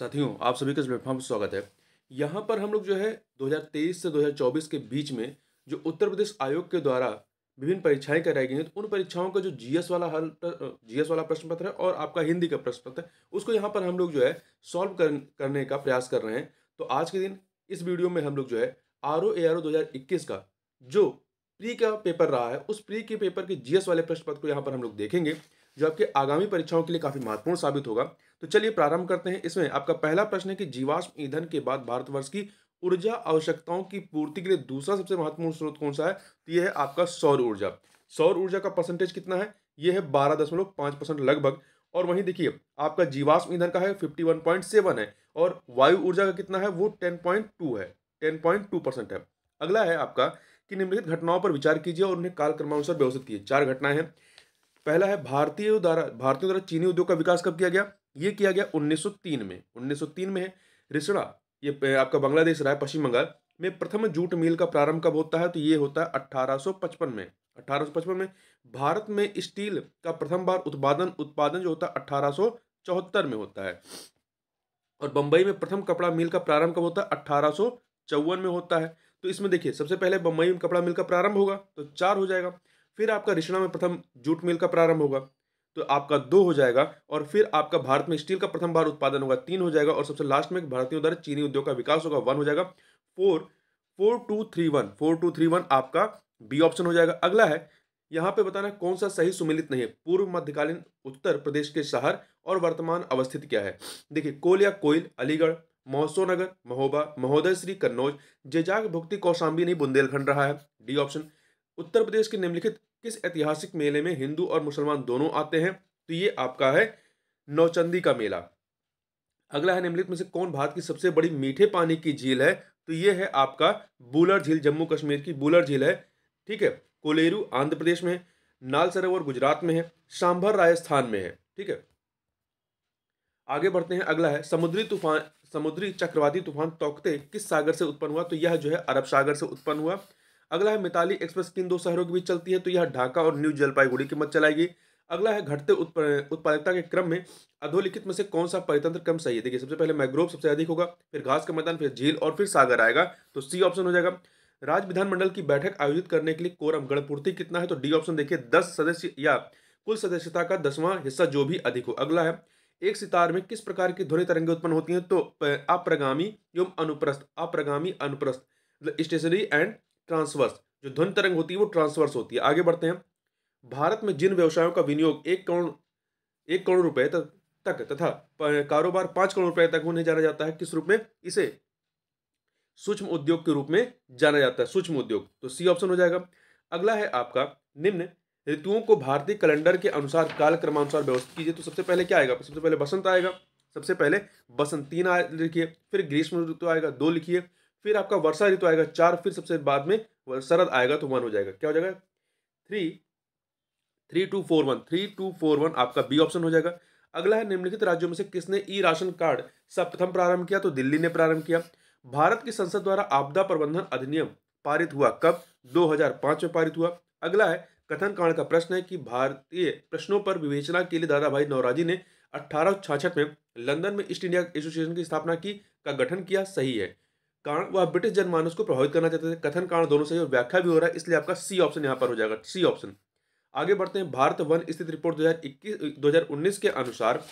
साथियों आप सभी का इस प्लेटफॉर्म पर स्वागत है यहाँ पर हम लोग जो है 2023 से 2024 के बीच में जो उत्तर प्रदेश आयोग के द्वारा विभिन्न परीक्षाएं कराई गई हैं तो उन परीक्षाओं का जो जीएस वाला हल जीएस वाला प्रश्न पत्र है और आपका हिंदी का प्रश्न पत्र है उसको यहाँ पर हम लोग जो है सॉल्व कर, करने का प्रयास कर रहे हैं तो आज के दिन इस वीडियो में हम लोग जो है R O A R O दो का जो प्री का पेपर रहा है उस प्री के पेपर के जीएस वाले प्रश्न पत्र को यहाँ पर हम लोग देखेंगे जो आपके आगामी परीक्षाओं के लिए काफ़ी महत्वपूर्ण साबित होगा तो चलिए प्रारंभ करते हैं इसमें आपका पहला प्रश्न है कि जीवाश्म ईंधन के बाद भारतवर्ष की ऊर्जा आवश्यकताओं की पूर्ति के लिए दूसरा सबसे महत्वपूर्ण स्रोत कौन सा है तो यह है आपका सौर ऊर्जा सौर ऊर्जा का परसेंटेज कितना है यह है बारह दशमलव पाँच परसेंट लगभग और वहीं देखिए आपका जीवाश्म ईंधन का है फिफ्टी वन पॉइंट सेवन है और वायु ऊर्जा का कितना है वो टेन पॉइंट टू है टेन पॉइंट टू परसेंट है अगला है आपका कि निम्नलिखित घटनाओं पर विचार कीजिए और उन्हें कालक्रमानुसार व्यवस्थित कीजिए चार घटनाएं हैं पहला है भारतीय द्वारा भारतीयों द्वारा चीनी उद्योग का विकास कब किया गया ये किया गया 1903 में 1903 में है रिसड़ा ये आपका बांग्लादेश रहा है पश्चिम बंगाल में प्रथम जूट मिल का प्रारंभ कब होता है तो ये होता है अट्ठारह में अट्ठारह में भारत में स्टील का प्रथम बार उत्पादन उत्पादन जो होता है अठारह में होता है और बम्बई में प्रथम कपड़ा मिल का प्रारंभ कब होता है अठारह में होता है तो इसमें देखिए सबसे पहले बम्बई में कपड़ा मिल का प्रारंभ होगा तो चार हो जाएगा फिर आपका रिश्ना में प्रथम जूट मिल का प्रारंभ होगा तो आपका दो हो जाएगा और फिर आपका भारत में स्टील का प्रथम बार उत्पादन होगा तीन हो जाएगा और सबसे लास्ट में भारतीयों द्वारा चीनी उद्योग का विकास होगा वन हो जाएगा four four two three one four two three one आपका बी ऑप्शन हो जाएगा अगला है यहाँ पे बताना कौन सा सही सुमिलित नहीं है पूर्व मध्यकालीन उत्तर प्रदेश के शहर और वर्तमान अवस्थित क्या है देखिए कोल या कोयल अलीगढ़ नगर महोबा महोदय श्री कन्नौज जेजाग भुक्ति कौशाम्बी नहीं बुंदेलखंड रहा है डी ऑप्शन उत्तर प्रदेश के निम्नलिखित किस ऐतिहासिक मेले में हिंदू और मुसलमान दोनों आते हैं तो ये आपका है नौचंदी का मेला अगला है निम्नलिखित में से कौन भारत की सबसे बड़ी मीठे पानी की झील है तो ये है आपका बुलर झील जम्मू कश्मीर की बुलर झील है ठीक है कोलेरू आंध्र प्रदेश में है नाल सरोवर गुजरात में है सांभर राजस्थान में है ठीक है आगे बढ़ते हैं अगला है समुद्री तूफान समुद्री चक्रवाती तूफान तोकते किस सागर से उत्पन्न हुआ तो यह जो है अरब सागर से उत्पन्न हुआ अगला है मिताली एक्सप्रेस किन दो शहरों के बीच चलती है तो यह ढाका और न्यू जलपाईगुड़ी के मत चलाएगी अगला है घटते उत्पादकता के क्रम में अधोलिखित में से कौन सा परितंत्र क्रम सही है देखिए सबसे पहले मैग्रोव सबसे अधिक होगा फिर घास का मैदान फिर झील और फिर सागर आएगा तो सी ऑप्शन हो जाएगा राज्य विधानमंडल की बैठक आयोजित करने के लिए कोरम गणपूर्ति कितना है तो डी ऑप्शन देखिए दस सदस्य या कुल सदस्यता का दसवां हिस्सा जो भी अधिक हो अगला है एक सितार में किस प्रकार की ध्वनि तरंगे उत्पन्न होती हैं तो अप्रगामी एवं अनुप्रस्थ अप्रगामी अनुप्रस्थ मतलब स्टेशनरी एंड ट्रांसवर्स जो ध्वनि तरंग होती है वो ट्रांसवर्स होती है आगे बढ़ते हैं भारत में जिन व्यवसायों का विनियोग एक करोड़ एक करोड़ रुपए तक तक तथा कारोबार पांच करोड़ रुपए तक उन्हें जाना जाता है किस रूप में इसे सूक्ष्म उद्योग के रूप में जाना जाता है सूक्ष्म उद्योग तो सी ऑप्शन हो जाएगा अगला है आपका निम्न ऋतुओं को भारतीय कैलेंडर के अनुसार काल क्रमानुसार व्यवस्थित कीजिए तो सबसे पहले क्या आएगा सबसे पहले बसंत आएगा सबसे पहले बसंत तीन लिखिए फिर ग्रीष्म ऋतु आएगा दो लिखिए फिर आपका वर्षा ऋतु आएगा चार फिर सबसे बाद में शरद आएगा तो वन हो जाएगा क्या हो जाएगा three three two four one three two four one आपका बी ऑप्शन हो जाएगा अगला है निम्नलिखित राज्यों में से किसने ई राशन कार्ड प्रथम प्रारंभ किया तो दिल्ली ने प्रारंभ किया भारत की संसद द्वारा आपदा प्रबंधन अधिनियम पारित हुआ कब 2005 में पारित हुआ अगला है कथन कांड का प्रश्न है कि भारतीय प्रश्नों पर विवेचना के लिए दादा भाई नौराजी ने अठारह में लंदन में ईस्ट इंडिया एसोसिएशन की स्थापना की का गठन किया सही है कारण वह ब्रिटिश जनमानस को प्रभावित करना चाहते थे कथन कारण दोनों सही और व्याख्या भी हो रहा है इसलिए आपका सी ऑप्शन यहाँ पर हो जाएगा सी ऑप्शन आगे बढ़ते हैं भारत वन स्थित रिपोर्ट दो 2019 के अनुसार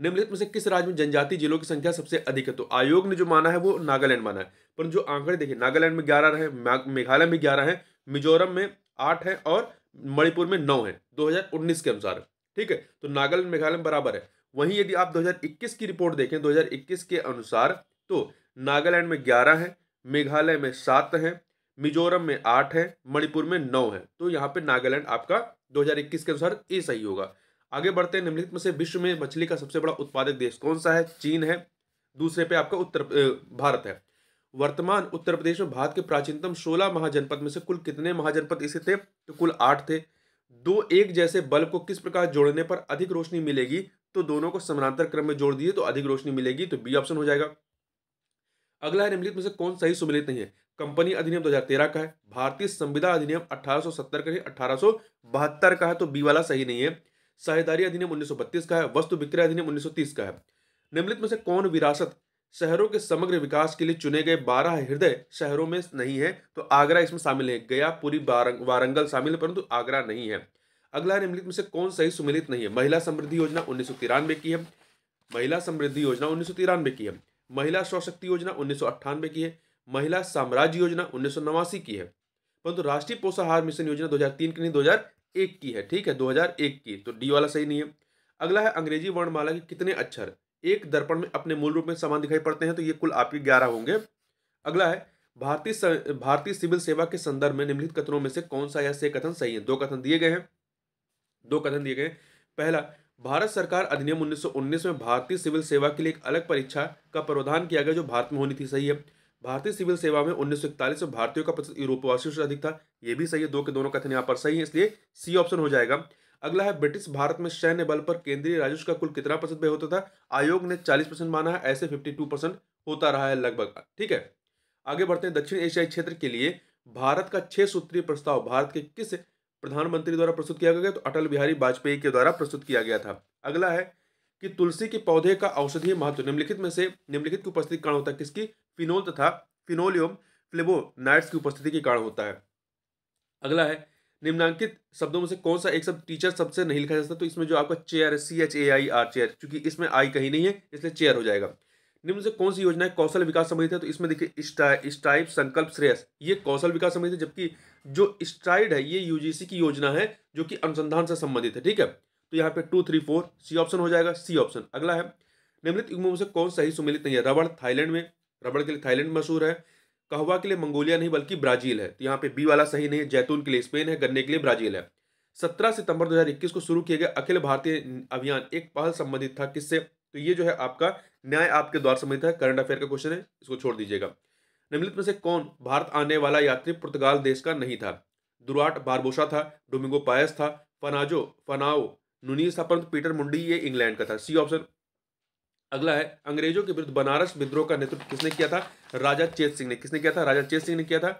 निम्नलिखित में से किस राज्य में जनजाति जिलों की संख्या सबसे अधिक है तो आयोग ने जो माना है वो नागालैंड माना है पर जो आंकड़े देखिए नागालैंड में ग्यारह रहे मेघालय में ग्यारह है मिजोरम में आठ है और मणिपुर में नौ है 2019 के अनुसार ठीक है तो नागालैंड मेघालय बराबर है वहीं यदि आप 2021 की रिपोर्ट देखें 2021 के अनुसार तो नागालैंड में ग्यारह हैं मेघालय में सात हैं मिजोरम में आठ है मणिपुर में नौ है तो यहाँ पे नागालैंड आपका 2021 के अनुसार ए सही होगा आगे बढ़ते हैं निम्नलिखित में से विश्व में मछली का सबसे बड़ा उत्पादक देश कौन सा है चीन है दूसरे पे आपका उत्तर भारत है वर्तमान उत्तर प्रदेश में भारत के प्राचीनतम सोलह महाजनपद में से कुल कितने महाजनपद इसे थे तो कुल आठ थे दो एक जैसे बल्ब को किस प्रकार जोड़ने पर अधिक रोशनी मिलेगी तो दोनों को समानांतर क्रम में जोड़ दिए तो अधिक रोशनी मिलेगी तो बी ऑप्शन हो जाएगा अगला है निम्नलिखित में से कौन सही सुमिलित नहीं है कंपनी अधिनियम 2013 का है भारतीय संविदा अधिनियम 1870 का है अठारह का है तो बी वाला सही नहीं है साझेदारी अधिनियम 1932 का है वस्तु विक्रय अधिनियम 1930 का है निम्नलिखित में से कौन विरासत शहरों के समग्र विकास के लिए चुने गए बारह हृदय शहरों में नहीं है तो आगरा इसमें शामिल है गया पूरी वारंगल शामिल है परंतु आगरा नहीं है अगला निम्नलिखित में से कौन सही सुमिलित नहीं है महिला समृद्धि योजना उन्नीस की है महिला समृद्धि योजना उन्नीस की है महिला सशक्ति योजना उन्नीस की है महिला साम्राज्य योजना उन्नीस की है परंतु राष्ट्रीय पोषाहार मिशन योजना 2003 की नहीं 2001 की है ठीक है 2001 की तो डी वाला सही नहीं है अगला है अंग्रेजी वर्णमाला के कितने अक्षर एक दर्पण में अपने मूल रूप में समान दिखाई पड़ते हैं तो ये कुल आपके ग्यारह होंगे अगला है भारतीय भारतीय सिविल सेवा के संदर्भ में निम्नलिखित कथनों में से कौन सा या से कथन सही है दो कथन दिए गए हैं दो कथन दिए गए पहला भारत सरकार अधिनियम 1919 में भारतीय सिविल सेवा के लिए एक अलग परीक्षा का प्रावधान किया गया जो भारत में होनी थी सही है भारतीय सिविल सेवा में उन्नीस में भारतीयों का प्रतिशत यूरोपवासियों से अधिक था यह भी सही है दो के दोनों कथन यहाँ पर सही है इसलिए सी ऑप्शन हो जाएगा अगला है ब्रिटिश भारत में सैन्य बल पर केंद्रीय राजस्व का कुल कितना प्रतिशत होता था आयोग ने 40 परसेंट माना है ऐसे 52 परसेंट होता रहा है लगभग ठीक है आगे बढ़ते हैं दक्षिण एशियाई क्षेत्र के लिए भारत का छह सूत्रीय प्रस्ताव भारत के किस प्रधानमंत्री द्वारा प्रस्तुत किया गया तो अटल बिहारी वाजपेयी के द्वारा प्रस्तुत किया गया था अगला है कि तुलसी के पौधे का औषधीय महत्व निम्नलिखित में से निम्नलिखित की उपस्थिति कारण होता है किसकी फिनोल तथा फिनोलियम फ्लेवोनाइड्स की उपस्थिति के कारण होता है अगला है निम्नांकित शब्दों में से कौन सा एक शब्द टीचर शब्द से नहीं लिखा जा सकता तो इसमें जो आपका chair C H A I R chair चूंकि इसमें आई कहीं नहीं है इसलिए चेयर हो जाएगा निम्न से कौन सी योजना है कौशल विकास संबंधित है तो इसमें देखिए स्ट्राइप संकल्प श्रेयस ये कौशल विकास संबंधित है जबकि जो स्ट्राइड है ये यूजीसी की योजना है जो कि अनुसंधान से संबंधित है ठीक है तो यहाँ पे two three four C option हो जाएगा सी ऑप्शन अगला है निम्नलिखित युग्मों से कौन सही सुमिलित नहीं है रबड़ थाईलैंड में रबड़ के लिए थाईलैंड मशहूर है कहवा के लिए मंगोलिया नहीं बल्कि ब्राजील है तो यहाँ पे बी वाला सही नहीं है जैतून के लिए स्पेन है गन्ने के लिए ब्राजील है सत्रह सितंबर दो को शुरू किया गया अखिल भारतीय अभियान एक पहल संबंधित था किससे तो ये जो है आपका न्याय आपके द्वार समित है करंट अफेयर का क्वेश्चन है इसको छोड़ दीजिएगा निम्नलिखित में से कौन भारत आने वाला यात्री पुर्तगाल देश का नहीं था दुराट बारबोशा था डोमिंगो पायस था फनाजो फनाओ नुनीस था परंतु पीटर मुंडी ये इंग्लैंड का था सी ऑप्शन अगला है अंग्रेजों के विरुद्ध बनारस विद्रोह का नेतृत्व किसने किया था राजा चेत सिंह ने किसने किया था राजा चेत सिंह ने किया था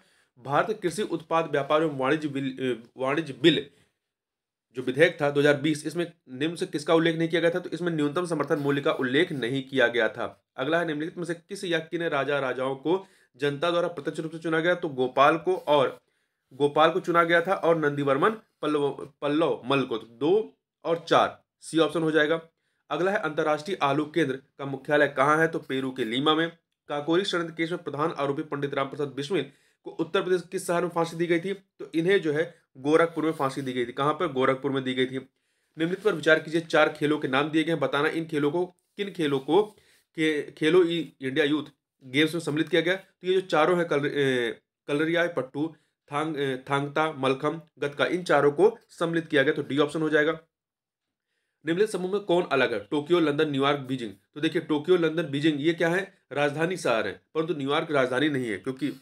भारत कृषि उत्पाद व्यापार एवं वाणिज्य बिल वाणिज्य बिल जो विधेयक था 2020 इसमें निम्न से किसका उल्लेख नहीं किया गया था तो इसमें न्यूनतम समर्थन मूल्य का उल्लेख नहीं किया गया था अगला है निम्नलिखित में से किस या किन राजा राजाओं को जनता द्वारा प्रत्यक्ष रूप से चुना गया तो गोपाल को और गोपाल को चुना गया था और नंदीवर्मन पल्लव पल्लव मल को तो दो और चार सी ऑप्शन हो जाएगा अगला है अंतर्राष्ट्रीय आलू केंद्र का मुख्यालय कहाँ है तो पेरू के लीमा में काकोरी षडयंत्र केस में प्रधान आरोपी पंडित राम प्रसाद को उत्तर प्रदेश किस शहर में फांसी दी गई थी तो इन्हें जो है गोरखपुर में फांसी दी गई थी कहाँ पर गोरखपुर में दी गई थी निम्नलिखित पर विचार कीजिए चार खेलों के नाम दिए गए हैं बताना इन खेलों को किन खेलों को के खेलो इंडिया यूथ गेम्स में सम्मिलित किया गया तो ये जो चारों हैं कल कलरिया पट्टू थांग थांगता मलखम गतका इन चारों को सम्मिलित किया गया तो डी ऑप्शन हो जाएगा निम्नलिखित समूह में कौन अलग है टोक्यो लंदन न्यूयॉर्क बीजिंग तो देखिए टोक्यो लंदन बीजिंग ये क्या है राजधानी शहर है परंतु न्यूयॉर्क राजधानी नहीं है क्योंकि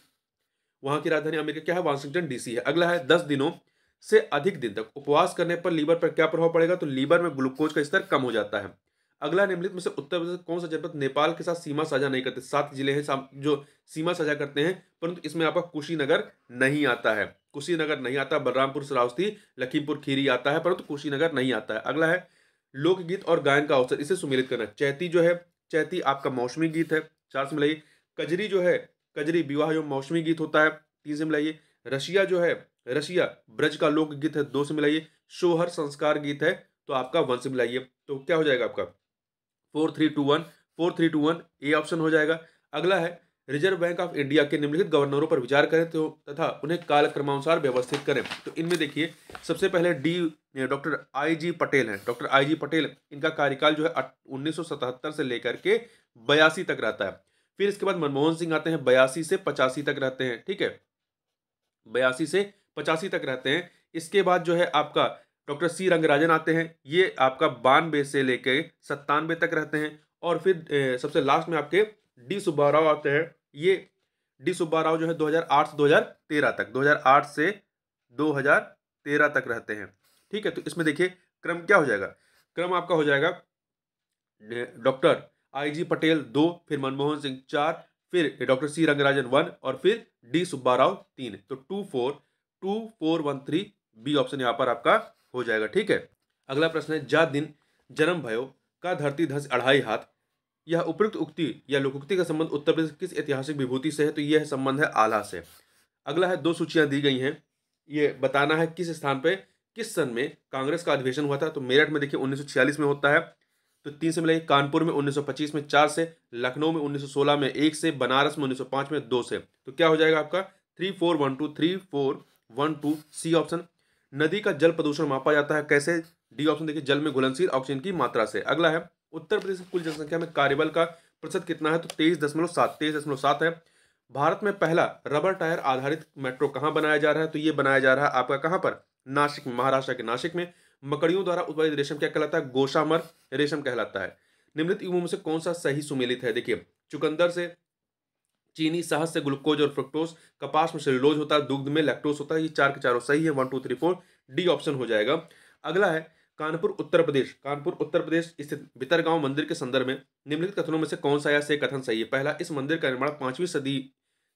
वहां की राजधानी अमेरिका क्या है वाशिंगटन डीसी है अगला है दस दिनों से अधिक दिन तक उपवास करने पर लीवर पर क्या प्रभाव पड़ेगा तो लीवर में ग्लूकोज का स्तर कम हो जाता है अगला निम्नलिखित में से उत्तर प्रदेश कौन सा जनपद नेपाल के साथ सीमा साझा नहीं करते सात जिले हैं जो सीमा साझा करते हैं परंतु इसमें आपका कुशीनगर नहीं आता है कुशीनगर नहीं आता बलरामपुर सरावस्ती लखीमपुर खीरी आता है परंतु कुशीनगर नहीं आता है अगला है लोकगीत और गायन का अवसर इसे सुमिलित करना चैती जो है चैती आपका मौसमी गीत है चार्स मिलाई कजरी जो है कजरी विवाह एवं मौसमी गीत होता है तीन से मिलाइए रशिया जो है रशिया ब्रज का लोक गीत है दो से मिलाइए शोहर संस्कार गीत है तो आपका वन से मिलाइए तो क्या हो जाएगा आपका four three two one four three two one A option हो जाएगा अगला है रिजर्व बैंक ऑफ इंडिया के निम्नलिखित गवर्नरों पर विचार करें तो तथा उन्हें कालक्रमानुसार व्यवस्थित करें तो इनमें देखिए सबसे पहले D doctor I G Patel हैं डॉक्टर आई जी पटेल इनका कार्यकाल जो है उन्नीस से लेकर के बयासी तक रहता है फिर इसके बाद मनमोहन सिंह आते हैं बयासी से पचासी तक रहते हैं ठीक है बयासी से पचासी तक रहते हैं इसके बाद जो है आपका डॉक्टर सी रंगराजन आते हैं ये आपका बानवे से लेके सत्तानवे तक रहते हैं और फिर सबसे लास्ट में आपके डी सुब्बा राव आते हैं ये डी सुब्बा राव जो है 2008 से 2013 तक 2008 से 2013 तक रहते हैं ठीक है तो इसमें देखिए क्रम क्या हो जाएगा क्रम आपका हो जाएगा डॉक्टर आईजी पटेल दो फिर मनमोहन सिंह चार फिर डॉक्टर सी रंगराजन वन और फिर डी सुब्बा राव तीन तो two four two four one three B option यहाँ पर आपका हो जाएगा ठीक है अगला प्रश्न है जा दिन जन्म भयो का धरती धस अढ़ाई हाथ यह उपयुक्त उक्ति या लोकोक्ति का संबंध उत्तर प्रदेश किस ऐतिहासिक विभूति से है तो यह संबंध है आला से अगला है दो सूचियाँ दी गई हैं ये बताना है किस स्थान पर किस सन में कांग्रेस का अधिवेशन हुआ था तो मेरठ में देखिए 1946 में होता है तो तीन से मिलाइए कानपुर में 1925 में चार से लखनऊ में 1916 में एक से बनारस में 1905 में दो से तो क्या हो जाएगा आपका three four one two three four one two C option नदी का जल प्रदूषण मापा जाता है कैसे डी ऑप्शन देखिए जल में घुलनशील ऑक्सीजन की मात्रा से अगला है उत्तर प्रदेश की कुल जनसंख्या में कार्यबल का प्रतिशत कितना है तो तेईस दशमलव सात तेईस दशमलव सात है भारत में पहला रबर टायर आधारित मेट्रो कहाँ बनाया जा रहा है तो ये बनाया जा रहा है आपका कहाँ पर नासिक महाराष्ट्र के नासिक में मकड़ियों द्वारा उत्पादित रेशम क्या कहलाता है गोशामर रेशम कहलाता है निम्नलिखित युगों में से कौन सा सही सुमेलित है देखिए चुकंदर से चीनी सहस से ग्लूकोज और फ्रुक्टोज कपास में सेलोज होता है दुग्ध में लैक्टोज होता है ये चार के चारों सही है one two three four D option हो जाएगा अगला है कानपुर उत्तर प्रदेश कानपुर उत्तर प्रदेश स्थित बितरगांव मंदिर के संदर्भ में निम्नलिखित कथनों में से कौन सा या से कथन सही है पहला इस मंदिर का निर्माण पांचवीं सदी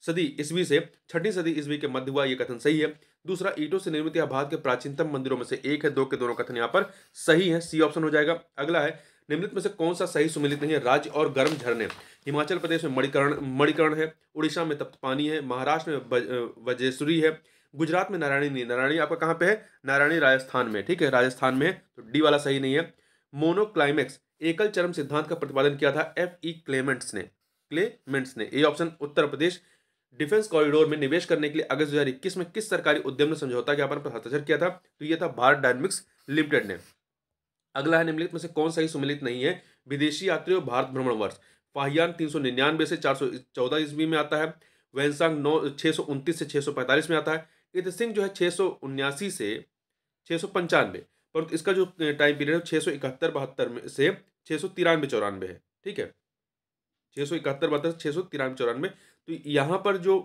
सदी ईस्वी से छठी सदी ईस्वी के मध्य हुआ यह कथन सही है दूसरा ईटों से निर्मित यह भारत के प्राचीनतम मंदिरों में से एक है दो के दोनों कथन यहाँ पर सही है सी ऑप्शन हो जाएगा अगला है निम्नलिखित में से कौन सा सही सुमिलित नहीं है राज्य और गर्म झरने हिमाचल प्रदेश में मणिकरण मणिकरण है उड़ीसा में तप्त पानी है महाराष्ट्र में वजेश्वरी है गुजरात में नारायणी नारायणी आपका कहाँ पे है नारायणी राजस्थान में ठीक है राजस्थान में है तो डी वाला सही नहीं है मोनोक्लाइमेक्स एकल चरम सिद्धांत का प्रतिपादन किया था एफ ई e क्लेमेंट्स ने क्लेमेंट्स ने A option Uttar Pradesh defence corridor में निवेश करने के लिए अगस्त दो में किस सरकारी उद्यम ने समझौता ज्ञापन पर हस्ताक्षर किया था तो यह था भारत डायनमिक्स लिमिटेड ने अगला है निम्नलिखित में से कौन सा ही सुमिलित नहीं है विदेशी यात्रियों भारत भ्रमण वर्ष पाहियान तीन सौ निन्यानवे से चार सौ चौदह ईस्वी में आता है वैंसांग नौ छः सौ उनतीस से छः सौ पैंतालीस में आता है इत सिंह जो है छः सौ उन्यासी से छः सौ पंचानवे पर इसका जो टाइम पीरियड है छः सौ इकहत्तर बहत्तर में से छः सौ तिरानवे चौरानवे है ठीक है छः सौ इकहत्तर बहत्तर छः सौ तिरानवे चौरानवे तो यहाँ पर जो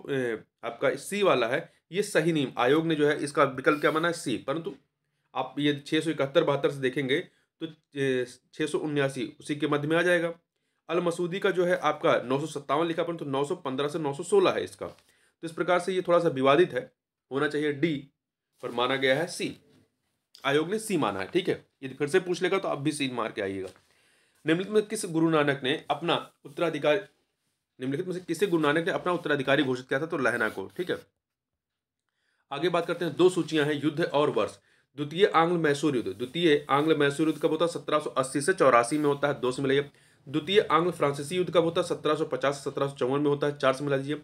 आपका सी वाला है ये सही नहीं आयोग ने जो है इसका विकल्प क्या माना है सी परंतु आप ये छः सौ इकहत्तर बहत्तर से देखेंगे तो छः सौ उन्यासी उसी के मध्य में आ जाएगा अल मसूदी का जो है आपका नौ सौ सत्तावन लिखा परंतु नौ सौ पंद्रह से नौ सौ सोलह है इसका तो इस प्रकार से ये थोड़ा सा विवादित है होना चाहिए डी पर माना गया है सी आयोग ने सी माना है ठीक है यदि फिर से पूछ लेगा तो आप भी सी मार के आइएगा निम्नलिखित में किस गुरु नानक ने अपना उत्तराधिकार निम्नलिखित में से किसे गुरु नानक ने अपना उत्तराधिकारी घोषित किया था तो लहना को ठीक है आगे बात करते हैं दो सूचियां हैं युद्ध और वर्ष द्वितीय आंग्ल मैसूर युद्ध द्वितीय आंग्ल मैसूर युद्ध कब होता है सत्रह से चौरासी में होता है दो से मिलाइए द्वितीय आंग्ल फ्रांसीसी युद्ध कब होता है सत्रह सौ पचास सत्रह सौ चौवन में होता है चार से मिला दीजिए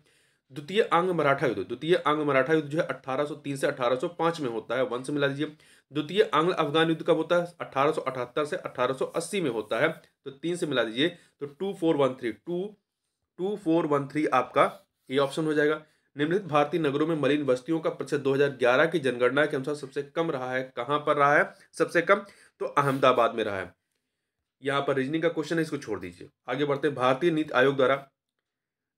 द्वितीय आंग्ल मराठा युद्ध द्वितीय आंग्ल मराठा युद्ध जो है 1803 से 1805 में होता है वन से मिला दीजिए द्वितीय आंग्ल अफगान युद्ध कब होता है 1878 से 1880 में होता है तो तीन से मिला दीजिए तो two four one three two two four one three आपका ये ऑप्शन हो जाएगा निम्नलिखित भारतीय नगरों में मलिन बस्तियों का प्रतिशत 2011 की जनगणना के अनुसार सबसे कम रहा है कहाँ पर रहा है सबसे कम तो अहमदाबाद में रहा है यहाँ पर रीजनिंग का क्वेश्चन है इसको छोड़ दीजिए आगे बढ़ते हैं भारतीय नीति आयोग द्वारा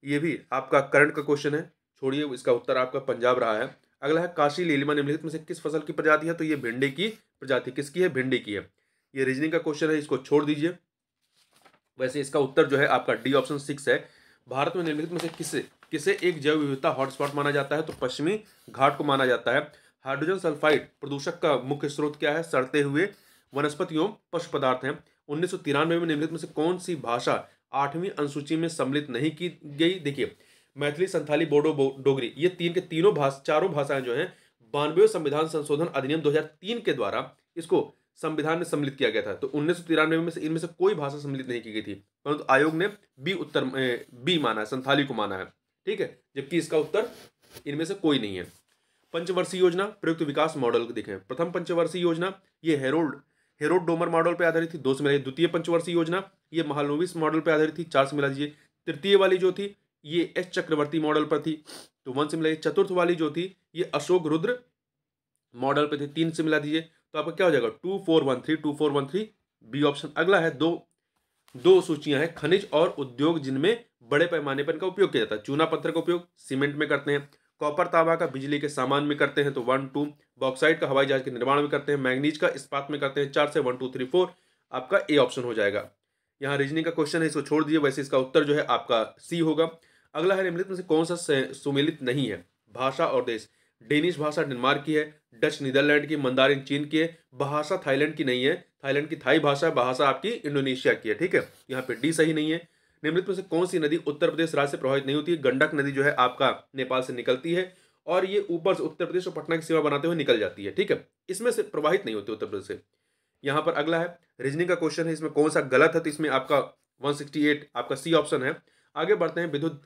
ये भी आपका करंट का क्वेश्चन है छोड़िए इसका उत्तर आपका पंजाब रहा है अगला है काशी लीलिमा निम्नलिखित में से किस फसल की प्रजाति है तो ये भिंडी की प्रजाति किसकी है भिंडी की है ये रीजनिंग का क्वेश्चन है इसको छोड़ दीजिए वैसे इसका उत्तर जो है आपका डी ऑप्शन सिक्स है भारत में निम्नलिखित में से किसे किसे एक जैव विविधता हॉटस्पॉट माना जाता है तो पश्चिमी घाट को माना जाता है हाइड्रोजन सल्फाइड प्रदूषक का मुख्य स्रोत क्या है सड़ते हुए वनस्पति एवं पशु पदार्थ हैं उन्नीस में निम्नलिखित में से कौन सी भाषा आठवीं अनुसूची में सम्मिलित नहीं की गई देखिए मैथिली संथाली बोडो डोगरी ये तीन के तीनों भाषा चारों भाषाएं जो हैं बानवे संविधान संशोधन अधिनियम 2003 के द्वारा इसको संविधान में सम्मिलित किया गया था तो उन्नीस में से इनमें से कोई भाषा सम्मिलित नहीं की गई थी परंतु आयोग ने बी उत्तर बी माना है संथाली को माना है ठीक है जबकि इसका उत्तर इनमें से कोई नहीं है पंचवर्षीय योजना प्रयुक्त विकास मॉडल देखें प्रथम पंचवर्षीय योजना ये हेरोल्ड हेरोड डोमर मॉडल पर आधारित थी दो से मिला द्वितीय पंचवर्षीय योजना ये महालोविस मॉडल पर आधारित थी चार से मिला दीजिए तृतीय वाली जो थी ये एस चक्रवर्ती मॉडल पर थी तो वन से मिला चतुर्थ वाली जो थी ये अशोक रुद्र मॉडल पर थी तीन से मिला दीजिए तो आपका क्या हो जाएगा two four one three two four one three B option अगला है दो दो सूचियां हैं खनिज और उद्योग जिनमें बड़े पैमाने पर इनका उपयोग किया जाता है चूना पत्थर का उपयोग सीमेंट में करते हैं कॉपर तांबा का बिजली के सामान में करते हैं तो वन टू बॉक्साइड का हवाई जहाज के निर्माण में करते हैं मैग्नीज का इस्पात में करते हैं चार से वन टू थ्री फोर आपका ए ऑप्शन हो जाएगा यहाँ रीजनिंग का क्वेश्चन है इसको छोड़ दीजिए वैसे इसका उत्तर जो है आपका सी होगा अगला है निम्नलिखित में से कौन सा सुमिलित नहीं है भाषा और देश डेनिश भाषा डेनमार्क की है डच नीदरलैंड की मंदारिन चीन की है भाषा थाईलैंड की नहीं है थाईलैंड की थाई भाषा भाषा आपकी इंडोनेशिया की है ठीक है यहाँ पे डी सही नहीं है निम्नलिखित में से कौन सी नदी उत्तर प्रदेश राज्य से प्रभावित नहीं होती है गंडक नदी जो है आपका नेपाल से निकलती है और ये ऊपर से उत्तर प्रदेश और पटना की सीमा बनाते हुए निकल जाती है ठीक है इसमें से प्रभावित नहीं होती उत्तर प्रदेश से यहाँ पर अगला है रीजनिंग का क्वेश्चन है इसमें कौन सा गलत है तो इसमें आपका वन आपका सी ऑप्शन है आगे बढ़ते हैं विद्युत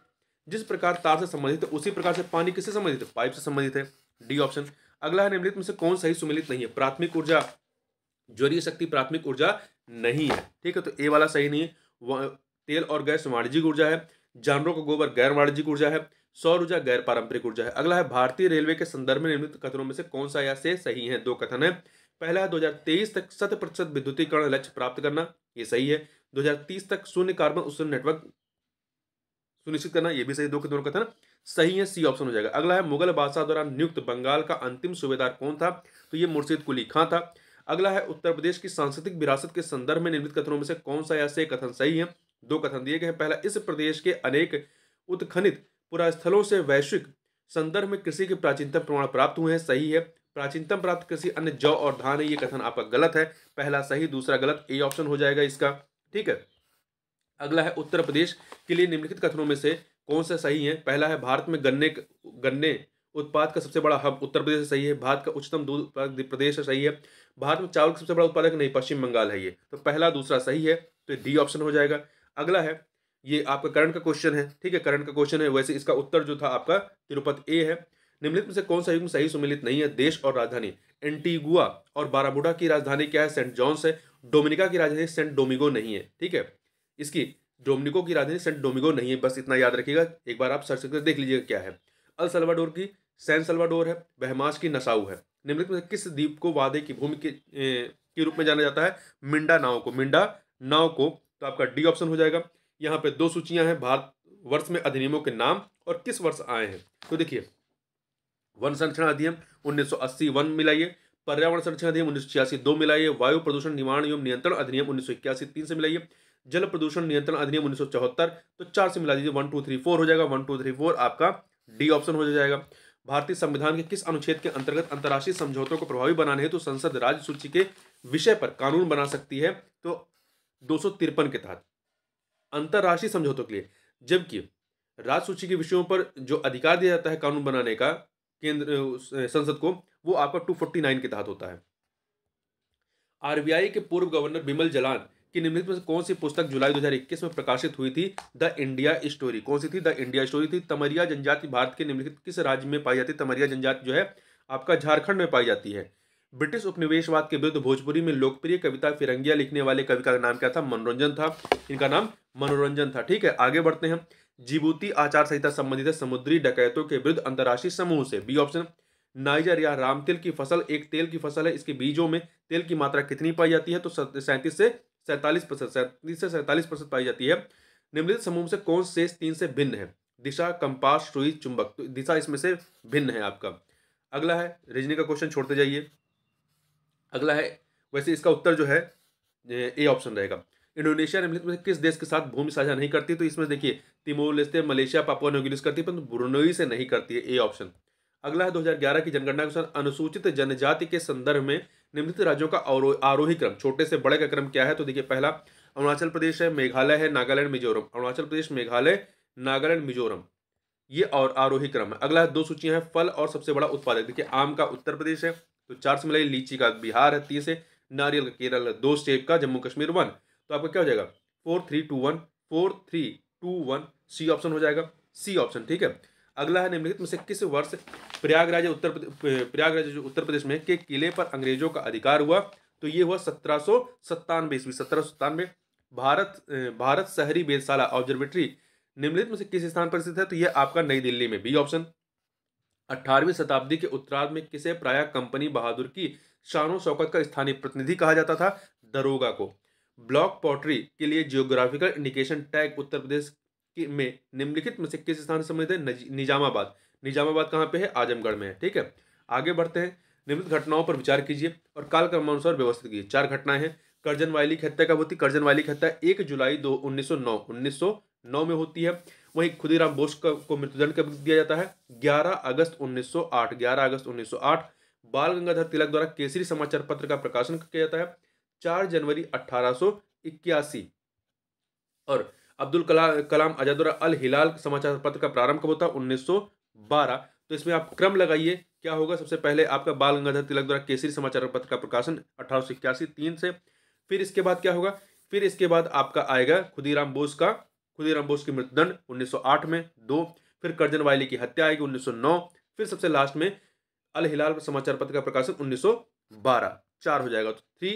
जिस प्रकार तार से संबंधित है उसी प्रकार से पानी किससे संबंधित है पाइप से संबंधित है डी ऑप्शन अगला है निम्नलिखित में से कौन सही सुमिलित नहीं है प्राथमिक ऊर्जा ज्वरीय शक्ति प्राथमिक ऊर्जा नहीं है ठीक है तो ए वाला सही नहीं है तेल और गैस वाणिज्यिक ऊर्जा है जानवरों का गोबर गैर वाणिज्यिक ऊर्जा है सौर ऊर्जा गैर पारंपरिक ऊर्जा है अगला है भारतीय रेलवे के संदर्भ में निर्मित कथनों में से कौन सा या से सही है दो कथन है पहला है दो तक शत प्रतिशत विद्युतीकरण लक्ष्य प्राप्त करना ये सही है 2030 तक शून्य कार्बन उत्सर्जन नेटवर्क सुनिश्चित करना ये भी सही दो कथनों दोनों कथन सही है सी ऑप्शन हो जाएगा अगला है मुगल बादशाह द्वारा नियुक्त बंगाल का अंतिम सूबेदार कौन था तो ये मुर्शीद कुली खां था अगला है उत्तर प्रदेश की सांस्कृतिक विरासत के संदर्भ में निर्मित कथनों में से कौन सा ऐसे कथन सही है दो कथन दिए गए हैं पहला इस प्रदेश के अनेक उत्खनित पुरास्थलों से वैश्विक संदर्भ में कृषि के प्राचीनतम प्रमाण प्राप्त हुए हैं सही है प्राचीनतम प्राप्त कृषि अन्य जौ और धान है ये कथन आपका गलत है पहला सही दूसरा गलत ए ऑप्शन हो जाएगा इसका ठीक है अगला है उत्तर प्रदेश के लिए निम्नलिखित कथनों में से कौन सा सही है पहला है भारत में गन्ने गन्ने उत्पाद का सबसे बड़ा हब उत्तर प्रदेश सही है भारत का उच्चतम दूध प्रदेश सही है भारत में चावल का सबसे बड़ा उत्पादक नहीं पश्चिम बंगाल है ये तो पहला दूसरा सही है तो डी ऑप्शन हो जाएगा अगला है ये आपका करंट का क्वेश्चन है ठीक है करंट का क्वेश्चन है वैसे इसका उत्तर जो था आपका तिरुपत ए है निम्नलिखित में से कौन सा युग्म सही सुमिलित नहीं है देश और राजधानी एंटीगुआ और बाराबुडा की राजधानी क्या है सेंट जॉन्स है डोमिनिका की राजधानी सेंट डोमिगो नहीं है ठीक है इसकी डोमिनिको की राजधानी सेंट डोमिगो नहीं है बस इतना याद रखिएगा एक बार आप सर्च करके देख लीजिएगा क्या है अल सलवाडोर की सैन सलवाडोर है बहमास की नसाऊ है निम्नलिखित में किस द्वीप को वादे की भूमि के के रूप में जाना जाता है मिंडा नाव को मिंडा नाव को तो आपका डी ऑप्शन हो जाएगा यहाँ पे दो सूचियां हैं भारत वर्ष में अधिनियमों के नाम और किस वर्ष आए हैं तो देखिए वन संरक्षण अधिनियम 1980 वन मिलाइए पर्यावरण संरक्षण अधिनियम उन्नीस छियासी दो मिलाइए वायु प्रदूषण निवारण एवं नियंत्रण अधिनियम उन्नीस सौ इक्यासी तीन से मिलाइए जल प्रदूषण नियंत्रण अधिनियम उन्नीस तो चार से मिला दीजिए वन टू थ्री फोर हो जाएगा वन टू थ्री फोर आपका डी ऑप्शन हो जाएगा भारतीय संविधान के किस अनुच्छेद के अंतर्गत अंतर्राष्ट्रीय समझौतों को प्रभावी बनाने हेतु तो संसद राज्य सूची के विषय पर कानून बना सकती है तो दो के तहत अंतर्राष्ट्रीय समझौतों के लिए जबकि राज्य सूची के विषयों पर जो अधिकार दिया जाता है कानून बनाने का केंद्र संसद को वो आपका 249 के तहत होता है आरबीआई के पूर्व गवर्नर बिमल जलान कि निम्नलिखित में से कौन सी पुस्तक जुलाई 2021 में प्रकाशित हुई थी द इंडिया स्टोरी कौन सी थी द इंडिया स्टोरी थी तमरिया जनजाति भारत के निम्नलिखित किस राज्य में पाई जाती है तमरिया जनजाति जो है आपका झारखंड में पाई जाती है ब्रिटिश उपनिवेशवाद के विरुद्ध भोजपुरी में लोकप्रिय कविता फिरंगिया लिखने वाले कवि का नाम क्या था मनोरंजन था इनका नाम मनोरंजन था ठीक है आगे बढ़ते हैं जीबूती आचार संहिता संबंधित समुद्री डकैतों के विरुद्ध अंतर्राष्ट्रीय समूह से बी ऑप्शन नाइजर या रामतिल की फसल एक तेल की फसल है इसके बीजों में तेल की मात्रा कितनी पाई जाती है तो सैंतीस से सैंतालीस परसेंट सैंतीस से सैंतालीस परसेंट पाई जाती है निम्नलिखित समूह से कौन से तीन से भिन्न है दिशा कंपास सुई चुंबक तो दिशा इसमें से भिन्न है आपका अगला है रीजनिंग का क्वेश्चन छोड़ते जाइए अगला है वैसे इसका उत्तर जो है ए ऑप्शन रहेगा इंडोनेशिया निम्नलिखित में किस देश के साथ भूमि साझा नहीं करती तो इसमें देखिए Timor Leste Malaysia Papua New Guineas करती है परंतु बुरनोई से नहीं करती है ए ऑप्शन अगला है 2011 की जनगणना के अनुसार अनुसूचित जनजाति के संदर्भ में निम्नलिखित राज्यों का आरोही क्रम छोटे से बड़े का क्रम क्या है तो देखिए पहला अरुणाचल प्रदेश है मेघालय है नागालैंड मिजोरम अरुणाचल प्रदेश मेघालय नागालैंड मिजोरम ये और आरोही क्रम है अगला है दो सूचियां हैं फल और सबसे बड़ा उत्पादक देखिए आम का उत्तर प्रदेश है तो चार से मिलाई लीची का बिहार है तीस है नारियल का केरल है दो स्टेप का जम्मू कश्मीर वन तो आपका क्या हो जाएगा four three two one four three two one C option हो जाएगा सी ऑप्शन ठीक है अगला है निम्नलिखित में से किस वर्ष प्रयागराज उत्तर प्रयागराज जो उत्तर प्रदेश में के किले पर अंग्रेजों का अधिकार हुआ तो ये हुआ सत्रह सौ सत्तानवे ईस्वी सत्रह सौ सत्तानवे भारत भारत शहरी वेदशाला ऑब्जर्वेटरी निम्नलिखित में से किस स्थान पर स्थित है तो यह आपका नई दिल्ली में बी ऑप्शन अठारहवीं शताब्दी के उत्तरार्ध में किसे प्राय कंपनी बहादुर की शानो शौकत का स्थानीय प्रतिनिधि कहा जाता था दरोगा को ब्लॉक पॉटरी के लिए geographical indication tag Uttar Pradesh में निम्नलिखित में से किस स्थान से संबंधित है निजामाबाद निजामाबाद कहाँ पे है आजमगढ़ में है ठीक है आगे बढ़ते हैं निम्नलिखित घटनाओं पर विचार कीजिए और काल क्रमानुसार व्यवस्थित कीजिए चार घटनाएं हैं करजन वायली की हत्या कब होती करजन वायली की हत्या एक जुलाई दो उन्नीस सौ में होती है वहीं खुदीराम बोस को मृत्युदंड कब दिया जाता है ग्यारह अगस्त उन्नीस सौ अगस्त उन्नीस बाल गंगाधर तिलक द्वारा केसरी समाचार पत्र का प्रकाशन किया जाता है चार जनवरी अठारह और अब्दुल कला, कलाम आजादुर अल हिलाल समाचार पत्र का प्रारंभ कब होता उन्नीस तो इसमें आप क्रम लगाइए क्या होगा सबसे पहले आपका बाल गंगाधर तिलक द्वारा केसरी समाचार पत्र का प्रकाशन अठारह तीन से फिर इसके बाद क्या होगा फिर इसके बाद आपका आएगा खुदीराम बोस का खुदीराम बोस की मृत्युदंड 1908 में दो फिर करजन वायली की हत्या आएगी 1909 फिर सबसे लास्ट में अल हिलाल समाचार पत्र का प्रकाशन 1912 चार हो जाएगा तो three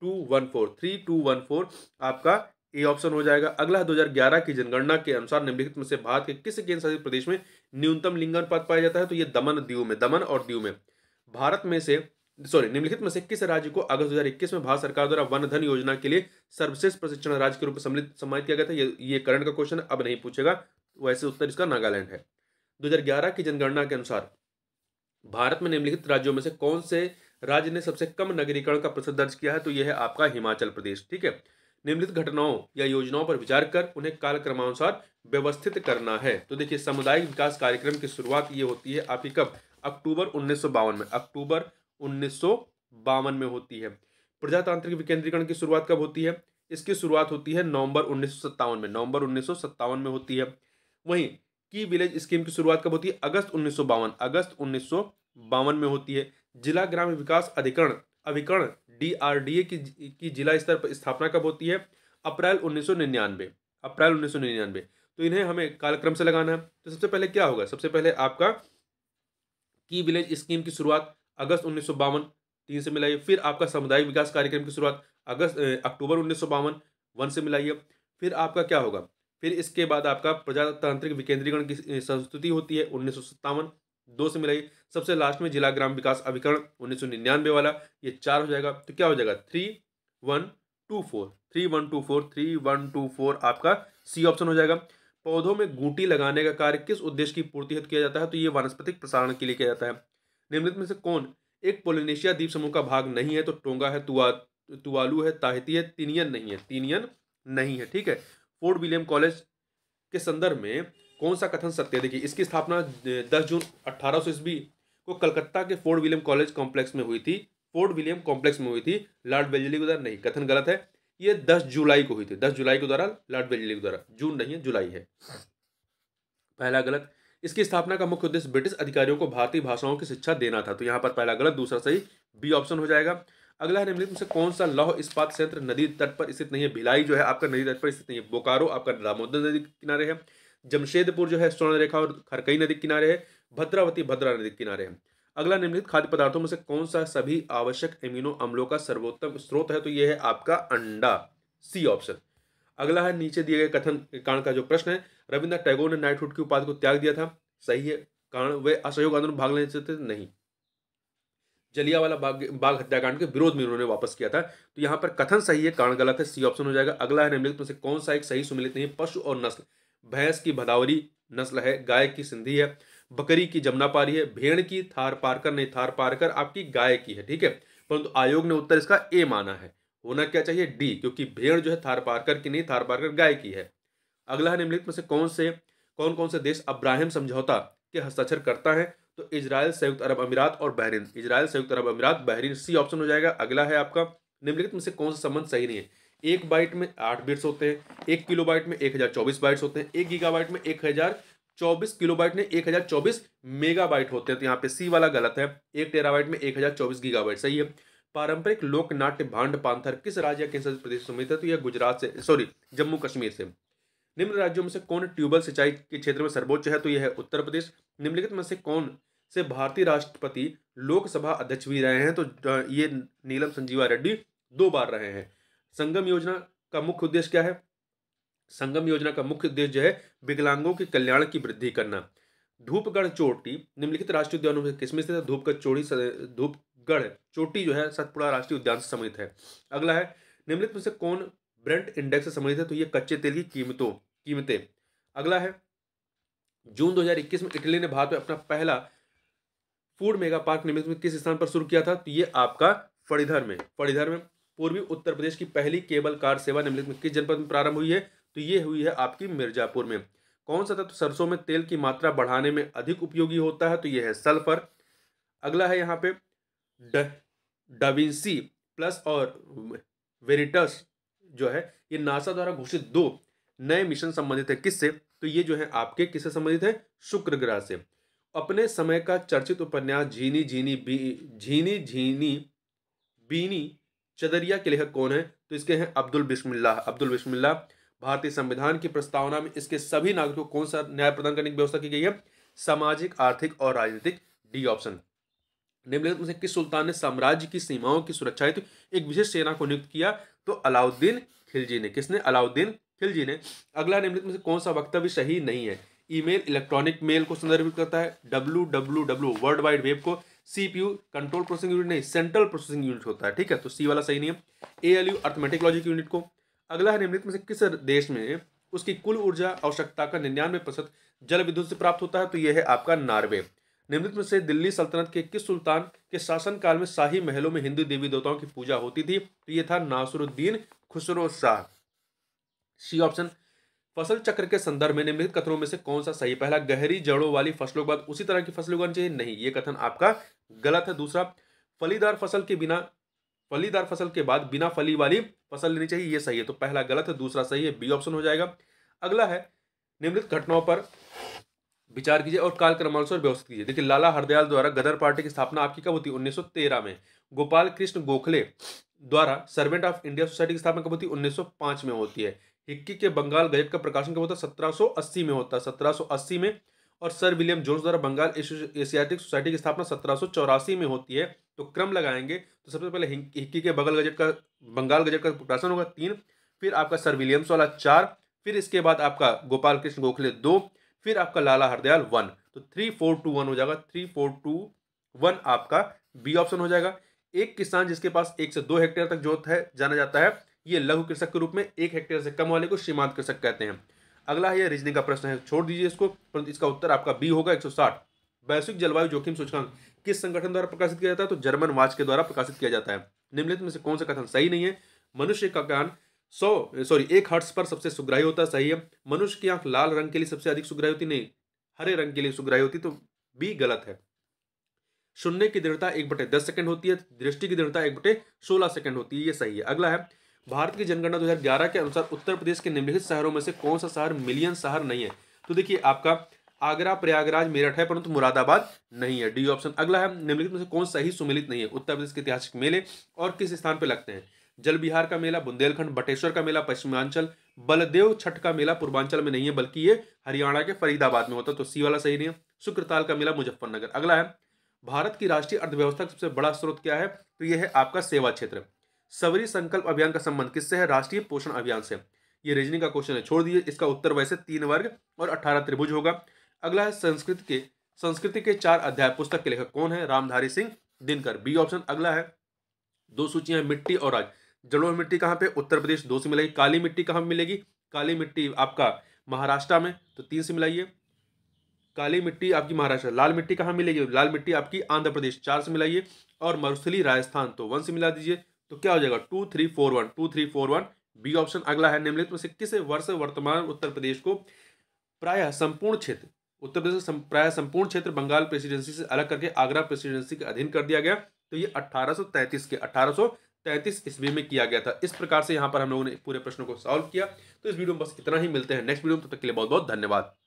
two one four three two one four आपका ए ऑप्शन हो जाएगा अगला 2011 की जनगणना के अनुसार निम्नलिखित में से भारत के किस केंद्र शासित प्रदेश में न्यूनतम लिंगन पद पाया जाता है तो ये दमन दीव में दमन और दीव में भारत में से सॉरी निम्नलिखित में से किस राज्य को अगस्त 2021 में भारत सरकार द्वारा वन धन योजना के लिए सर्वश्रेष्ठ प्रशिक्षण राज्य के रूप में सम्मिलित सम्मानित किया गया था ये ये करंट का क्वेश्चन अब नहीं पूछेगा वैसे उत्तर इसका नागालैंड है 2011 की जनगणना के अनुसार भारत में निम्नलिखित राज्यों में से कौन से राज्य ने सबसे कम नगरीकरण का प्रतिशत दर्ज किया है तो यह है आपका हिमाचल प्रदेश ठीक है निम्नलिखित घटनाओं या योजनाओं पर विचार कर उन्हें कालक्रमानुसार व्यवस्थित करना है तो देखिए सामुदायिक विकास कार्यक्रम की शुरुआत ये होती है आपकी कब अक्टूबर उन्नीस में अक्टूबर उन्नीस में होती है प्रजातांत्रिक विकेंद्रीकरण की शुरुआत कब होती है इसकी शुरुआत होती है नवंबर उन्नीस में नवंबर उन्नीस में होती है वहीं की विलेज स्कीम की शुरुआत कब होती है अगस्त उन्नीस अगस्त उन्नीस में होती है जिला ग्राम विकास अधिकरण अभिकरण डीआरडीए की की जिला स्तर पर स्थापना कब होती है अप्रैल उन्नीस अप्रैल उन्नीस तो इन्हें हमें कालक्रम से लगाना है तो सबसे पहले क्या होगा सबसे पहले आपका की विलेज स्कीम की शुरुआत अगस्त उन्नीस तीन से मिलाइए फिर आपका सामुदायिक विकास कार्यक्रम की शुरुआत अगस्त अक्टूबर उन्नीस वन से मिलाइए फिर आपका क्या होगा फिर इसके बाद आपका प्रजातांत्रिक विकेंद्रीकरण की संस्तुति होती है उन्नीस दो से मिलाइए सबसे लास्ट में जिला ग्राम विकास अभिकरण उन्नीस सौ वाला ये चार हो जाएगा तो क्या हो जाएगा three one two four three one two four three one two four आपका सी ऑप्शन हो जाएगा पौधों में गूटी लगाने का कार्य किस उद्देश्य की पूर्ति हेतु किया जाता है तो ये वनस्पतिक प्रसारण के लिए किया जाता है निम्नलिखित में से कौन एक पोलिनेशिया द्वीप समूह का भाग नहीं है तो टोंगा है तुआ तुआलू है ताहिती है तीनियन नहीं है तीनियन नहीं है ठीक है फोर्ट विलियम कॉलेज के संदर्भ में कौन सा कथन सत्य है देखिए इसकी स्थापना दस जून अट्ठारह ईस्वी को कलकत्ता के फोर्ट विलियम कॉलेज कॉम्प्लेक्स में हुई थी फोर्ट विलियम कॉम्प्लेक्स में हुई थी लॉर्ड बेजली के द्वारा नहीं कथन गलत है ये दस जुलाई को हुई थी दस जुलाई के द्वारा लॉर्ड बेजली के द्वारा जून नहीं है जुलाई है पहला गलत इसकी स्थापना का मुख्य उद्देश्य ब्रिटिश अधिकारियों को भारतीय भाषाओं की शिक्षा देना था तो यहाँ पर पहला गलत दूसरा सही बी ऑप्शन हो जाएगा अगला है निम्नलिखित में से कौन सा लौह इस्पात संयंत्र नदी तट पर स्थित नहीं है भिलाई जो है आपका नदी तट पर स्थित नहीं है बोकारो आपका दामोदर नदी किनारे है जमशेदपुर जो है स्वर्ण रेखा और खरकई नदी किनारे है भद्रावती भद्रा नदी किनारे है अगला निम्नलिखित खाद्य पदार्थों में से कौन सा सभी आवश्यक एमिनो अम्लों का सर्वोत्तम स्रोत है तो यह है आपका अंडा सी ऑप्शन अगला है नीचे दिए गए कथन कारण का जो प्रश्न है रविन्द्रनाथ टैगोर ने नाइटहुड की उपाधि को त्याग दिया था सही है कारण वे असहयोग आंदोलन भाग लेने थे नहीं जलियावाला बाग बाघ हत्याकांड के विरोध में उन्होंने वापस किया था तो यहाँ पर कथन सही है कारण गलत है सी ऑप्शन हो जाएगा अगला है निम्नलिखित में से कौन सा एक सही सुमिलित नहीं पशु और नस्ल भैंस की भदावरी नस्ल है गाय की सिंधी है बकरी की जमुना पारी है भेड़ की थार पारकर नहीं थार पारकर आपकी गाय की है ठीक है परंतु आयोग ने उत्तर इसका ए माना है होना क्या चाहिए डी क्योंकि भेड़ जो है थार पारकर की नहीं थार पारकर गाय की है अगला है निम्नलिखित में से कौन से कौन कौन से देश अब्राहम समझौता के हस्ताक्षर करता है तो इसराइल संयुक्त अरब अमीरात और बहरीन इसराइल संयुक्त अरब अमीरात बहरीन सी ऑप्शन हो जाएगा अगला है आपका निम्नलिखित में से कौन सा संबंध सही नहीं है एक बाइट में आठ बिट्स होते हैं एक किलो बाइट में एक हज़ार चौबीस बाइट्स होते हैं एक गीगा बाइट में एक हज़ार चौबीस किलो बाइट में एक हज़ार चौबीस मेगा बाइट होते हैं तो यहाँ पे सी वाला गलत है एक टेरा बाइट में एक हज़ार चौबीस गीगा बाइट सही है पारंपरिक लोक नाट्य भांड पांथर किस राज्य के प्रदेश से है तो यह गुजरात से सॉरी जम्मू कश्मीर से निम्न राज्यों में से कौन ट्यूबवेल सिंचाई के क्षेत्र में सर्वोच्च है तो यह है उत्तर प्रदेश निम्नलिखित में से कौन से भारतीय राष्ट्रपति लोकसभा अध्यक्ष भी रहे हैं तो ये नीलम संजीवा रेड्डी दो बार रहे हैं संगम योजना का मुख्य उद्देश्य क्या है संगम योजना का मुख्य उद्देश्य जो है विकलांगों के कल्याण की वृद्धि करना धूपगढ़ चोटी निम्नलिखित राष्ट्रीय उद्यानों में किसमें से धूपगढ़ चोटी धूपगढ़ चोटी जो है सतपुड़ा राष्ट्रीय उद्यान से संबंधित है अगला है निम्नलिखित में से कौन ब्रेंट इंडेक्स से संबंधित है तो ये कच्चे तेल की कीमतों कीमतें अगला है जून 2021 में इटली ने भारत में अपना पहला फूड मेगा पार्क निर्मित में किस स्थान पर शुरू किया था तो ये आपका फड़ीधर में फड़ीधर में पूर्वी उत्तर प्रदेश की पहली केबल कार सेवा निम्नलिखित किस जनपद में प्रारंभ हुई है तो ये हुई है आपकी मिर्जापुर में कौन सा तत्व सरसों में तेल की मात्रा बढ़ाने में अधिक उपयोगी होता है तो यह है सल्फर अगला है यहाँ पे डाविंसी प्लस और वेरिटस जो है ये नासा द्वारा घोषित दो नए मिशन संबंधित है किससे तो ये जो है आपके किससे संबंधित है शुक्र ग्रह से अपने समय का चर्चित उपन्यास झीनी झीनी बी झीनी झीनी बीनी चदरिया के लेखक कौन है तो इसके हैं अब्दुल बिस्मिल्लाह अब्दुल बिस्मिल्लाह भारतीय संविधान की प्रस्तावना में इसके सभी नागरिकों को कौन सा न्याय प्रदान करने की व्यवस्था की गई है सामाजिक आर्थिक और राजनीतिक डी ऑप्शन निम्नलिखित में से किस सुल्तान ने साम्राज्य की सीमाओं की सुरक्षा हेतु एक विशेष सेना को नियुक्त किया तो अलाउद्दीन खिलजी ने किसने अलाउद्दीन खिलजी ने अगला निम्नलिखित में से कौन सा वक्तव्य सही नहीं है ईमेल इलेक्ट्रॉनिक मेल को संदर्भित करता है W W W world wide web को सीपीयू कंट्रोल प्रोसेसिंग यूनिट नहीं सेंट्रल प्रोसेसिंग यूनिट होता है ठीक है तो सी वाला सही नहीं है A L U arithmetic logic unit को अगला है निम्नलिखित में से किस देश में उसकी कुल ऊर्जा आवश्यकता का निन्यानवे प्रतिशत जल विद्युत से प्राप्त होता है तो यह है आपका नॉर्वे निम्नलिखित में से दिल्ली सल्तनत के किस सुल्तान के शासनकाल में शाही महलों में हिंदू देवी देवताओं की पूजा होती थी तो यह था नासुरुद्दीन खुसरो शाह सी ऑप्शन फसल चक्र के संदर्भ में निम्नलिखित कथनों में से कौन सा सही पहला गहरी जड़ों वाली फसलों के बाद उसी तरह की फसल उगानी चाहिए नहीं ये कथन आपका गलत है दूसरा फलीदार फसल के बिना फलीदार फसल के बाद बिना फली वाली फसल लेनी चाहिए ये सही है तो पहला गलत है दूसरा सही है बी ऑप्शन हो जाएगा अगला है निम्नलिखित घटनाओं पर विचार कीजिए और काल क्रमानुसार व्यवस्थित कीजिए देखिए लाला हरदयाल द्वारा गदर पार्टी की स्थापना आपकी कब होती है उन्नीस में गोपाल कृष्ण गोखले द्वारा सर्वेंट ऑफ इंडिया सोसाइटी की स्थापना कब होती उन्नीस सौ में होती है हिक्की के बंगाल गजट का प्रकाशन कब होता है 1780 में होता है 1780 में और सर विलियम जोन्स द्वारा बंगाल एशियाटिक सोसाइटी की स्थापना सत्रह में होती है तो क्रम लगाएंगे तो सबसे पहले हिक्की के बगल गजट का बंगाल गजट का प्रकाशन होगा तीन फिर आपका सर विलियम्स वाला चार फिर इसके बाद आपका गोपाल कृष्ण गोखले दो फिर आपका लाला हरदयाल वन तो थ्री फोर टू वन हो जाएगा थ्री फोर टू वन आपका बी ऑप्शन हो जाएगा एक किसान जिसके पास एक से दो हेक्टेयर तक जोत है जाना जाता है ये लघु कृषक के रूप में एक हेक्टेयर से कम वाले को सीमांत कृषक कहते हैं अगला है यह रीजनिंग का प्रश्न है छोड़ दीजिए इसको परंतु इसका उत्तर आपका बी होगा 160 वैश्विक जलवायु जोखिम सूचकांक किस संगठन द्वारा प्रकाशित किया जाता है तो जर्मन वाच के द्वारा प्रकाशित किया जाता है निम्नलिखित में से कौन सा कथन सही नहीं है मनुष्य का कान सौ सॉरी एक हर्ट्स पर सबसे सुग्राही होता सही है मनुष्य की आंख लाल रंग के लिए सबसे अधिक सुग्राही होती नहीं हरे रंग के लिए सुग्राही होती तो बी गलत है सुनने की दृढ़ता एक बटे दस सेकेंड होती है दृष्टि की दृढ़ता एक बटे सोलह सेकेंड होती है ये सही है अगला है भारत की जनगणना 2011 के अनुसार उत्तर प्रदेश के निम्नलिखित शहरों में से कौन सा शहर मिलियन शहर नहीं है तो देखिए आपका आगरा प्रयागराज मेरठ है परंतु मुरादाबाद नहीं है डी ऑप्शन अगला है निम्नलिखित में से कौन सही सुमिलित नहीं है उत्तर प्रदेश के ऐतिहासिक मेले और किस स्थान पर लगते हैं जल बिहार का मेला बुंदेलखंड बटेश्वर का मेला पश्चिमांचल बलदेव छठ का मेला पूर्वांचल में नहीं है बल्कि ये हरियाणा के फरीदाबाद में होता है तो सी वाला सही नहीं है शुक्रताल का मेला मुजफ्फरनगर अगला है भारत की राष्ट्रीय अर्थव्यवस्था का सबसे बड़ा स्रोत क्या है तो यह है आपका सेवा क्षेत्र सबरी संकल्प अभियान का संबंध किससे है राष्ट्रीय पोषण अभियान से ये रीजनिंग का क्वेश्चन है छोड़ दीजिए इसका उत्तर वैसे तीन वर्ग और अठारह त्रिभुज होगा अगला है संस्कृत के संस्कृति के चार अध्याय पुस्तक के लेखक कौन है रामधारी सिंह दिनकर बी ऑप्शन अगला है दो सूचियां हैं मिट्टी और राज जड़ो मिट्टी कहाँ पे उत्तर प्रदेश दो से मिलेगी काली मिट्टी कहाँ मिलेगी काली मिट्टी आपका महाराष्ट्र में तो तीन से मिलाइए काली मिट्टी आपकी महाराष्ट्र लाल मिट्टी कहाँ मिलेगी लाल मिट्टी आपकी आंध्र प्रदेश चार से मिलाइए और मरुस्थली राजस्थान तो वन से मिला दीजिए तो क्या हो जाएगा two three four one two three four one B option अगला है निम्नलिखित में से किस वर्ष वर्तमान उत्तर प्रदेश को प्रायः संपूर्ण क्षेत्र उत्तर प्रदेश का संपूर्ण क्षेत्र बंगाल प्रेसिडेंसी से अलग करके आगरा प्रेसिडेंसी के अधीन कर दिया गया तो ये 1833 के 1833 ईस्वी में किया गया था इस प्रकार से यहाँ पर हम लोगों ने पूरे प्रश्नों को सॉल्व किया तो इस वीडियो में बस इतना ही मिलते हैं नेक्स्ट वीडियो में तब तो तक के लिए बहुत बहुत धन्यवाद